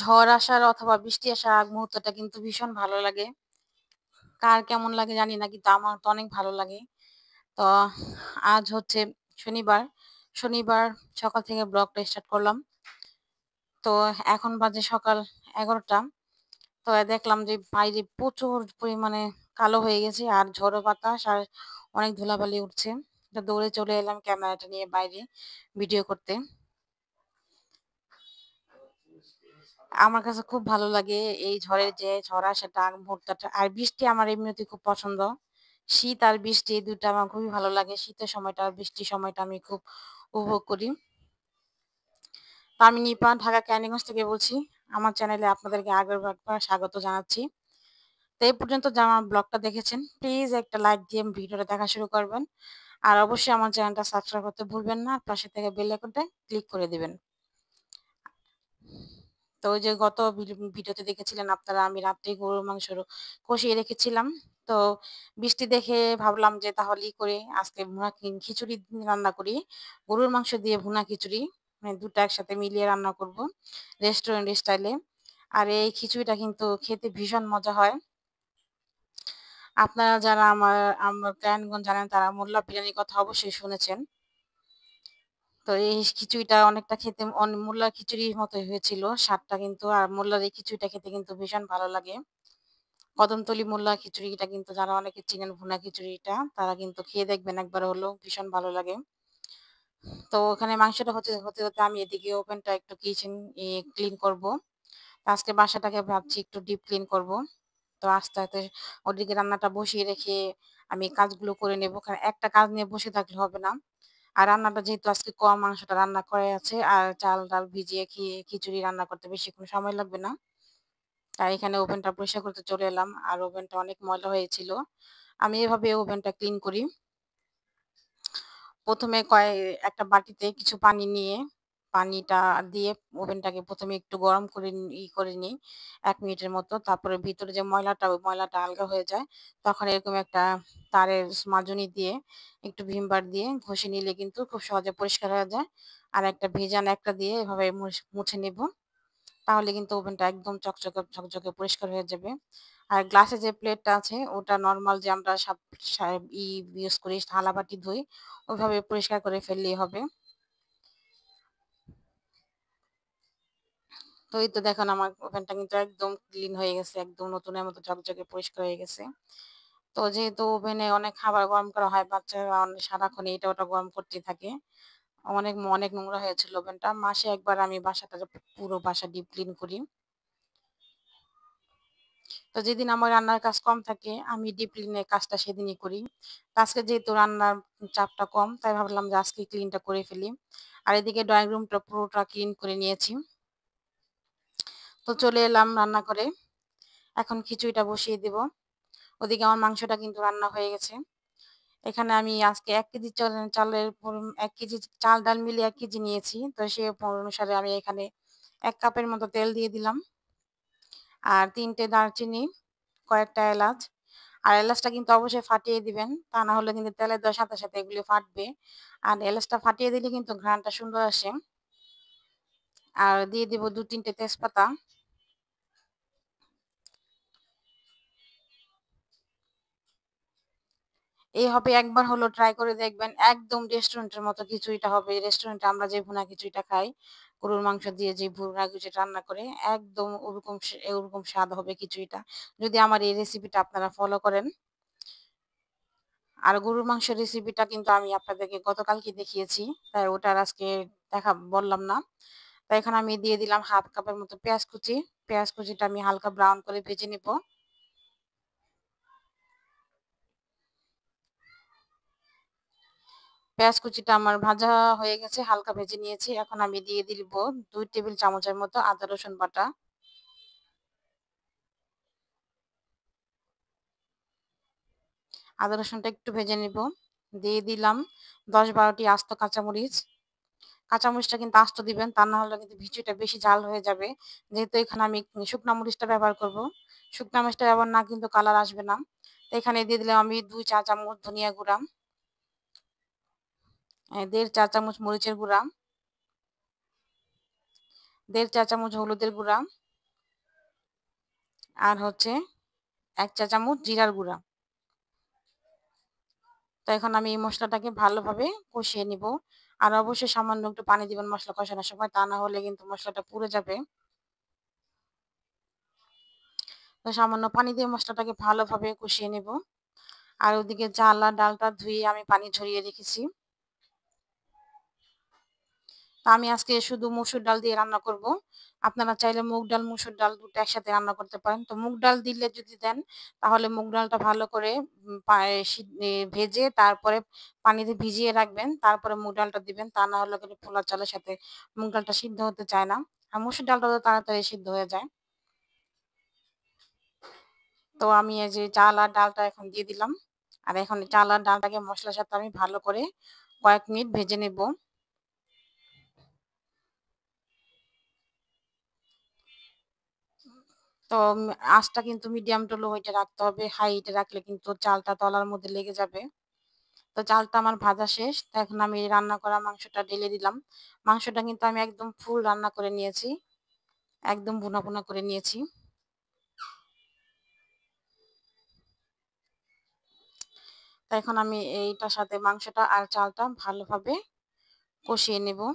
ঝড় আসার অথবা বৃষ্টি আসার আগ মুহূর্তটা কিন্তু ভীষণ ভালো লাগে কার কেমন লাগে জানি না কিন্তু আমার তো অনেক ভালো লাগে তো আজ হচ্ছে শনিবার শনিবার সকাল থেকে ব্লগটা স্টার্ট করলাম তো এখন বাজে সকাল এগারোটা তো দেখলাম যে বাইরে প্রচুর পরিমাণে কালো হয়ে গেছে আর ঝড়ো বাতাস আর অনেক ধুলাবালি উঠছে তো দৌড়ে চলে এলাম ক্যামেরাটা নিয়ে বাইরে ভিডিও করতে আমার কাছে খুব ভালো লাগে এই ঝড়ের যে ঝড় আসে ডাক ভোরটাটা আর বৃষ্টি আমার এমনিতে খুব পছন্দ শীত আর বৃষ্টি এই দুটো আমার খুবই ভালো লাগে শীতের সময়টা আর বৃষ্টির সময়টা আমি খুব উপভোগ করি আমি নিপা ঢাকা ক্যানিগঞ্জ থেকে বলছি আমার চ্যানেলে আপনাদেরকে আগের একবার স্বাগত জানাচ্ছি তো এই পর্যন্ত যারা আমার ব্লগটা দেখেছেন প্লিজ একটা লাইক দিয়ে ভিডিওটা দেখা শুরু করবেন আর অবশ্যই আমার চ্যানেলটা সাবস্ক্রাইব করতে ভুলবেন না পাশে থেকে বেল আইকনটা ক্লিক করে দেবেন তো ওই যে গত ভিডিওতে দেখেছিলেন আপনারা আমি রাত্রে গরুর মাংস কষিয়ে রেখেছিলাম তো বৃষ্টি দেখে ভাবলাম যে তাহলেই করে আজকে ভুনা খিচুড়ি রান্না করি গরুর মাংস দিয়ে ভুনা খিচুড়ি মানে দুটো একসাথে মিলিয়ে রান্না করব রেস্টুরেন্ট স্টাইলে আর এই খিচুড়িটা কিন্তু খেতে ভীষণ মজা হয় আপনারা যারা আমার আমার ক্রায়নগঞ্জ জানেন তারা মোল্লা বিরিয়ানির কথা অবশ্যই শুনেছেন তো এই খিচুড়িটা অনেকটা খেতে মোল্লার খিচুড়ির মতোই হয়েছিল স্বাদটা কিন্তু আর মোল্লার এই খিচুড়িটা খেতে কিন্তু ভীষণ ভালো লাগে কদমতলি মোল্লা খিচুড়িটা কিন্তু যারা অনেকে চিনেন ভুনা খিচুড়িটা তারা কিন্তু খেয়ে দেখবেন একবার হলেও ভীষণ ভালো লাগে তো ওখানে মাংসটা হতে হতে হতে আমি এদিকে ওপেনটা একটু কিচেন ক্লিন করব আজকে বাসাটাকে ভাবছি একটু ডিপ ক্লিন করব তো আস্তে আস্তে ওদিকে রান্নাটা বসিয়ে রেখে আমি কাজগুলো করে নেব কারণ একটা কাজ নিয়ে বসে থাকলে হবে না আর রান্নাটা যেহেতু আজকে কম মাংসটা রান্না করে আছে আর চাল ডাল ভিজিয়ে খিচুড়ি রান্না করতে বেশিক্ষণ সময় লাগবে না তাই এখানে ওভেনটা পরিষ্কার করতে চলে এলাম আর ওভেনটা অনেক ময়লা হয়েছিল আমি এভাবে ওভেনটা ক্লিন করি প্রথমে কয় একটা বাটিতে কিছু পানি নিয়ে পানিটা দিয়ে ওভেনটাকে প্রথমে একটু গরম করে ই করে নিই এক মিনিটের মতো তারপরে ভিতরে যে ময়লাটা ওই ময়লাটা আলগা হয়ে যায় তখন এরকম একটা তারের মাজনি দিয়ে একটু ভিমবার দিয়ে ঘষে নিলে কিন্তু খুব সহজে পরিষ্কার হয়ে যায় আর একটা ভিজান একটা দিয়ে এভাবে মুছে নেব তাহলে কিন্তু ওভেনটা একদম চকচকে ঝকঝকে পরিষ্কার হয়ে যাবে আর গ্লাসে যে প্লেটটা আছে ওটা নর্মাল যে আমরা ই ইউজ করি থালা বাটি ধুই ওইভাবে পরিষ্কার করে ফেললেই হবে তো এই তো দেখেন আমার ওভেনটা কিন্তু একদম ক্লিন হয়ে গেছে একদম নতুনের মতো ঝকঝকে পরিষ্কার হয়ে গেছে তো যেহেতু ওভেনে অনেক খাবার গরম করা হয় বাচ্চারা সারাক্ষণ এটা ওটা গরম করতে থাকে অনেক অনেক নোংরা হয়েছিল ওভেনটা মাসে একবার আমি বাসাটা পুরো বাসা ডিপ ক্লিন করি তো যেদিন আমার রান্নার কাজ কম থাকে আমি ডিপ ক্লিনের কাজটা সেদিনই করি আজকে যেহেতু রান্নার চাপটা কম তাই ভাবলাম যে আজকে ক্লিনটা করে ফেলি আর এদিকে ড্রয়িং রুমটা পুরোটা ক্লিন করে নিয়েছি তো চলে এলাম রান্না করে এখন খিচুড়িটা বসিয়ে দেব ওদিকে আমার মাংসটা কিন্তু রান্না হয়ে গেছে এখানে আমি আজকে এক কেজি চালের এক কেজি চাল ডাল মিলিয়ে এক কেজি নিয়েছি তো সে অনুসারে আমি এখানে এক কাপের মতো তেল দিয়ে দিলাম আর তিনটে দারচিনি কয়েকটা এলাচ আর এলাচটা কিন্তু অবশ্যই ফাটিয়ে দিবেন তা না হলে কিন্তু তেলের দেওয়ার সাথে সাথে এগুলি ফাটবে আর এলাচটা ফাটিয়ে দিলে কিন্তু ঘ্রাণটা সুন্দর আসে আর দিয়ে দিব দু তিনটে তেজপাতা এই হবে একবার হলো ট্রাই করে দেখবেন একদম রেস্টুরেন্টের মতো খিচুড়িটা হবে রেস্টুরেন্টে আমরা যে ভুনা খিচুড়িটা খাই গরুর মাংস দিয়ে যে ভুনা খিচুড়ি রান্না করে একদম ওরকম ওরকম স্বাদ হবে খিচুড়িটা যদি আমার এই রেসিপিটা আপনারা ফলো করেন আর গরুর মাংসের রেসিপিটা কিন্তু আমি আপনাদেরকে গতকালকে দেখিয়েছি তাই ওটার আজকে দেখা বললাম না তাই এখানে আমি দিয়ে দিলাম হাফ কাপের মতো পেঁয়াজ কুচি পেঁয়াজ কুচিটা আমি হালকা ব্রাউন করে ভেজে নেবো পেঁয়াজ কুচিটা আমার ভাজা হয়ে গেছে হালকা ভেজে নিয়েছি এখন আমি দিয়ে দিব দুই টেবিল চামচের মতো আদা রসুন বাটা আদা রসুনটা একটু ভেজে নিব দিয়ে দিলাম দশ বারোটি আস্ত কাঁচামরিচ কাঁচামরিচটা কিন্তু আস্ত দিবেন তা না হলে কিন্তু ভিজিটা বেশি ঝাল হয়ে যাবে যেহেতু এখানে আমি শুকনা মরিচটা ব্যবহার করব শুকনা মরিচটা ব্যবহার না কিন্তু কালার আসবে না তো এখানে দিয়ে দিলাম আমি দুই চা চামচ ধনিয়া গুঁড়া হ্যাঁ, দেড় চা চামচ মরিচের গুঁড়া দেড় চা চামচ হলুদের গুঁড়া আর হচ্ছে এক চা চামচ জিরার গুঁড়া তো এখন আমি এই মশলাটাকে ভালোভাবে কষিয়ে নিব আর অবশ্যই সামান্য একটু পানি দিবেন মশলা কষানোর সময় তা না হলে কিন্তু মশলাটা পুড়ে যাবে তো সামান্য পানি দিয়ে মশলাটাকে ভালোভাবে কষিয়ে নেব আর ওদিকে চাল আর ডালটা ধুয়ে আমি পানি ঝরিয়ে রেখেছি তা আমি আজকে শুধু মুসুর ডাল দিয়ে রান্না করব আপনারা চাইলে মুগ ডাল মুসুর ডাল দুটো একসাথে রান্না করতে পারেন তো মুগ ডাল দিলে যদি দেন তাহলে মুগ ডালটা ভালো করে ভেজে তারপরে পানিতে ভিজিয়ে রাখবেন তারপরে মুগ ডালটা দিবেন তা না হলে ফোলা চালের সাথে মুগ ডালটা সিদ্ধ হতে চায় না আর মুসুর ডালটা তো তাড়াতাড়ি সিদ্ধ হয়ে যায় তো আমি এই যে চাল আর ডালটা এখন দিয়ে দিলাম আর এখন চাল আর ডালটাকে মশলার সাথে আমি ভালো করে কয়েক মিনিট ভেজে নেবো তো আঁচটা কিন্তু মিডিয়াম টু লো হিটে রাখতে হবে হাই হিটে রাখলে কিন্তু চালটা তলার মধ্যে লেগে যাবে তো চালটা আমার ভাজা শেষ তো এখন আমি রান্না করা মাংসটা ঢেলে দিলাম মাংসটা কিন্তু আমি একদম ফুল রান্না করে নিয়েছি একদম ভুনা ভুনা করে নিয়েছি তো এখন আমি এইটার সাথে মাংসটা আর চালটা ভালোভাবে কষিয়ে নেবো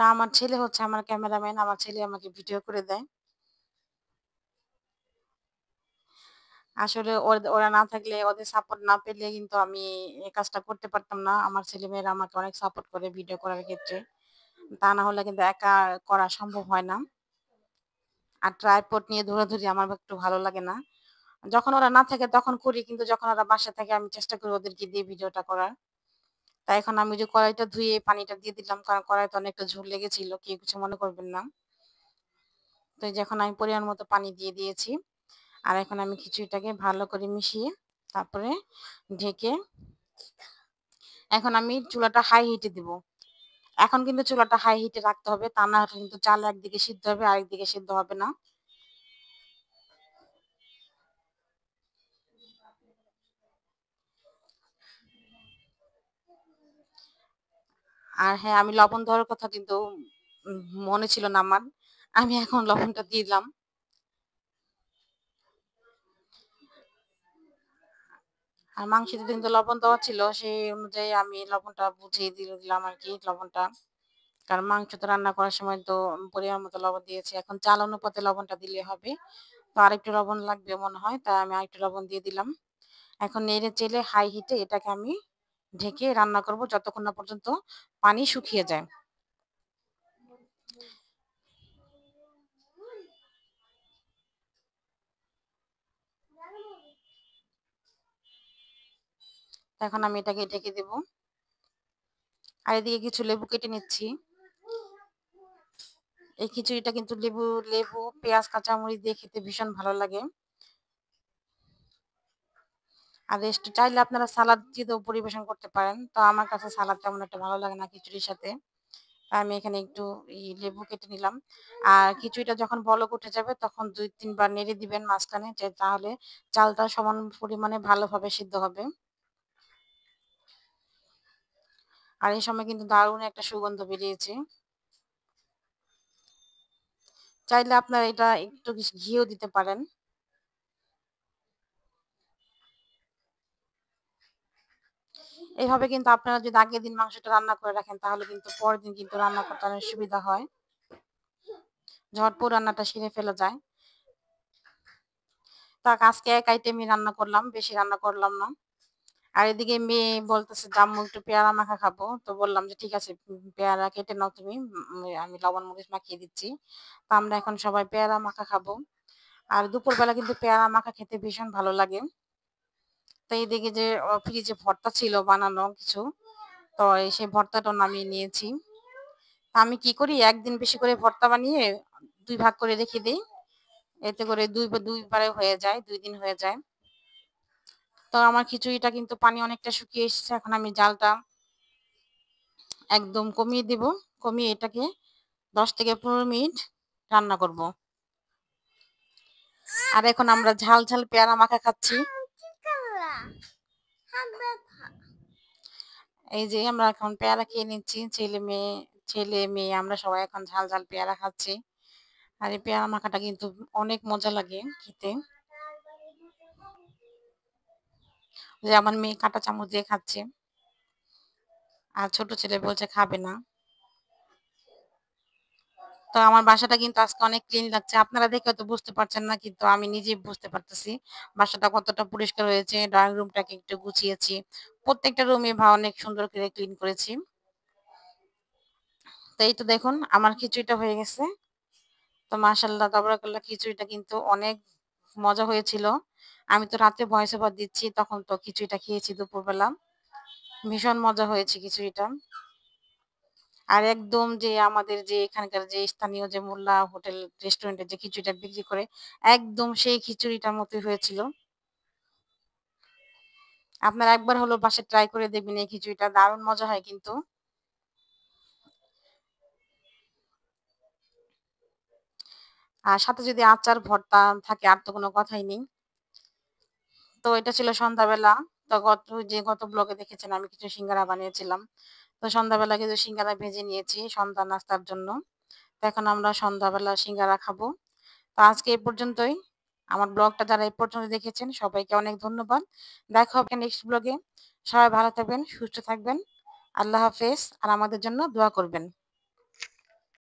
তা আমার ছেলে হচ্ছে আমার ক্যামেরাম্যান আমার ছেলে আমাকে ভিডিও করে দেয় আসলে ওরা না থাকলে ওদের সাপোর্ট না পেলে কিন্তু আমি এ কাজটা করতে পারতাম না আমার ছেলে মেয়েরা আমাকে অনেক সাপোর্ট করে ভিডিও করার ক্ষেত্রে তা না হলে কিন্তু একা করা সম্ভব হয় না আর ট্রাইপোর্ট নিয়ে ধরে ধরি আমার একটু ভালো লাগে না যখন ওরা না থাকে তখন করি কিন্তু যখন ওরা বাসা থাকে আমি চেষ্টা করি ওদেরকে দিয়ে ভিডিওটা করার তাই এখন আমি যে কড়াইটা ধুয়ে পানিটা দিয়ে দিলাম কারণ কড়াইতে অনেকটা ঝোল লেগেছিল কেউ কিছু মনে করবেন না তো এই যে এখন আমি পরিমাণ মতো পানি দিয়ে দিয়েছি আর এখন আমি খিচুড়িটাকে ভালো করে মিশিয়ে তারপরে ঢেকে এখন আমি চুলাটা হাই হিটে দিব এখন কিন্তু চুলাটা হাই হিটে রাখতে হবে তা না হলে কিন্তু চাল একদিকে সিদ্ধ হবে আরেকদিকে সিদ্ধ হবে না আর হ্যাঁ আমি লবণ দেওয়ার কথা কিন্তু মনে ছিল না আমার আমি এখন লবণটা দিলাম আর মাংস কিন্তু লবণ দেওয়া ছিল সেই অনুযায়ী আমি লবণটা বুঝিয়ে দিয়ে দিলাম আর কি লবণটা কারণ মাংস তো রান্না করার সময় তো পরিমাণ মতো লবণ দিয়েছি এখন চাল অনুপাতে লবণটা দিলে হবে তো আরেকটু লবণ লাগবে মনে হয় তাই আমি আরেকটু লবণ দিয়ে দিলাম এখন নেড়ে চেলে হাই হিটে এটাকে আমি ঢেকে রান্না করব যতক্ষণ না পর্যন্ত পানি শুকিয়ে যায় এখন আমি এটাকে ঢেকে দেব আর এদিকে কিছু লেবু কেটে নিচ্ছি এই খিচুড়িটা কিন্তু লেবু লেবু পেঁয়াজ কাঁচামরিচ দিয়ে খেতে ভীষণ ভালো লাগে আর রেস্ট চাইলে আপনারা সালাদ দিয়েও পরিবেশন করতে পারেন তো আমার কাছে সালাদ তেমন একটা ভালো লাগে না খিচুড়ির সাথে আমি এখানে একটু লেবু কেটে নিলাম আর খিচুড়িটা যখন বলক উঠে যাবে তখন দুই তিনবার নেড়ে দিবেন মাঝখানে যে তাহলে চালটা সমান পরিমাণে ভালোভাবে সিদ্ধ হবে আর এই সময় কিন্তু দারুণ একটা সুগন্ধ বেরিয়েছে চাইলে আপনারা এটা একটু ঘিও দিতে পারেন এইভাবে কিন্তু আপনারা যদি আগের দিন মাংসটা রান্না করে রাখেন তাহলে কিন্তু পরের দিন কিন্তু রান্না করতে অনেক সুবিধা হয় ঝটপুর রান্নাটা সেরে ফেলা যায় তা আজকে এক আইটেমই রান্না করলাম বেশি রান্না করলাম না আর এদিকে মেয়ে বলতেছে জাম্মু একটু পেয়ারা মাখা খাবো তো বললাম যে ঠিক আছে পেয়ারা কেটে নাও তুমি আমি লবণ মরিচ মাখিয়ে দিচ্ছি তা আমরা এখন সবাই পেয়ারা মাখা খাবো আর দুপুরবেলা কিন্তু পেয়ারা মাখা খেতে ভীষণ ভালো লাগে তাই এইদিকে যে ফ্রিজে ভর্তা ছিল বানানো কিছু তো সেই ভর্তাটাও নামিয়ে নিয়েছি আমি কি করি একদিন বেশি করে ভর্তা বানিয়ে দুই ভাগ করে রেখে দিই এতে করে দুই দুইবারে হয়ে যায় দুই দিন হয়ে যায় তো আমার খিচুড়িটা কিন্তু পানি অনেকটা শুকিয়ে এসেছে এখন আমি জালটা একদম কমিয়ে দেব কমিয়ে এটাকে দশ থেকে পনেরো মিনিট রান্না করব আর এখন আমরা ঝাল ঝাল পেয়ারা মাখা খাচ্ছি এই যে আমরা এখন পেয়ারা খেয়ে নিচ্ছি ছেলে মেয়ে ছেলে মেয়ে আমরা সবাই এখন ঝাল ঝাল পেয়ারা খাচ্ছি আর এই পেয়ারা মাখাটা কিন্তু অনেক মজা লাগে খেতে যে আমার মেয়ে কাটা চামচ দিয়ে খাচ্ছে আর ছোট ছেলে বলছে খাবে না তো আমার বাসাটা কিন্তু আজকে অনেক ক্লিন লাগছে আপনারা দেখে হয়তো বুঝতে পারছেন না কিন্তু আমি নিজেই বুঝতে পারতেছি বাসাটা কতটা পরিষ্কার হয়েছে ড্রয়িং রুমটাকে একটু গুছিয়েছি প্রত্যেকটা রুমে ভা অনেক সুন্দর করে ক্লিন করেছি তো এই তো দেখুন আমার খিচুড়িটা হয়ে গেছে তো মাসাল্লাহ তাবরাকাল্লা খিচুড়িটা কিন্তু অনেক মজা হয়েছিল আমি তো রাতে ভয়েস ওভার দিচ্ছি তখন তো খিচুড়িটা খেয়েছি দুপুরবেলা ভীষণ মজা হয়েছে খিচুড়িটা আর একদম যে আমাদের যে এখানকার যে স্থানীয় যে মোল্লা হোটেল রেস্টুরেন্টে যে খিচুড়িটা বিক্রি করে একদম সেই খিচুড়িটার মতো হয়েছিল আপনারা একবার হলো বাসে ট্রাই করে দেখবেন এই খিচুড়িটা দারুণ মজা হয় কিন্তু আর সাথে যদি আচার ভর্তা থাকে আর তো কোনো কথাই নেই তো এটা ছিল সন্ধ্যাবেলা তো গত যে গত ব্লগে দেখেছেন আমি কিছু সিঙ্গারা বানিয়েছিলাম তো সন্ধ্যাবেলা কিছু সিঙ্গারা ভেজে নিয়েছি সন্ধ্যা নাস্তার জন্য তো এখন আমরা সন্ধ্যাবেলা সিঙ্গারা খাবো তো আজকে এ পর্যন্তই আমার ব্লগটা যারা এ পর্যন্ত দেখেছেন সবাইকে অনেক ধন্যবাদ দেখা হবে নেক্সট ব্লগে সবাই ভালো থাকবেন সুস্থ থাকবেন আল্লাহ হাফেজ আর আমাদের জন্য দোয়া করবেন